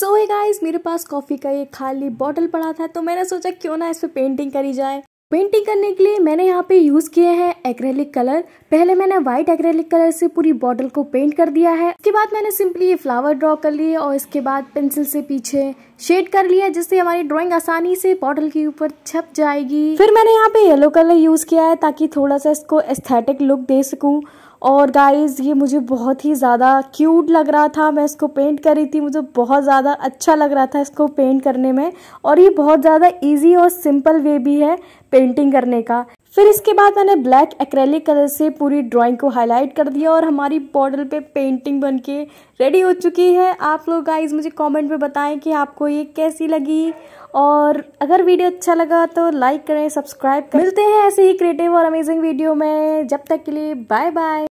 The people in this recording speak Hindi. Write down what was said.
सो है गाइस मेरे पास कॉफ़ी का ये खाली बॉटल पड़ा था तो मैंने सोचा क्यों ना इस पर पेंटिंग करी जाए पेंटिंग करने के लिए मैंने यहाँ पे यूज़ किए हैं एक्रेलिक कलर पहले मैंने व्हाइट एक्रेलिक कलर से पूरी बॉटल को पेंट कर दिया है इसके बाद मैंने सिंपली ये फ्लावर ड्रॉ कर लिए और इसके बाद पेंसिल से पीछे शेड कर लिया जिससे हमारी ड्राइंग आसानी से बॉटल के ऊपर छप जाएगी फिर मैंने यहाँ पे येलो कलर यूज़ किया है ताकि थोड़ा सा इसको एस्थेटिक लुक दे सकूँ और गाइस ये मुझे बहुत ही ज़्यादा क्यूट लग रहा था मैं इसको पेंट कर रही थी मुझे बहुत ज़्यादा अच्छा लग रहा था इसको पेंट करने में और ये बहुत ज़्यादा इजी और सिंपल वे भी है पेंटिंग करने का फिर इसके बाद मैंने ब्लैक एक्रेलिक कलर से पूरी ड्राइंग को हाईलाइट कर दिया और हमारी बॉर्डर पे पेंटिंग बन के रेडी हो चुकी है आप लोग गाइज मुझे कमेंट में बताएं कि आपको ये कैसी लगी और अगर वीडियो अच्छा लगा तो लाइक करें सब्सक्राइब करें मिलते हैं ऐसे ही क्रिएटिव और अमेजिंग वीडियो में जब तक के लिए बाय बाय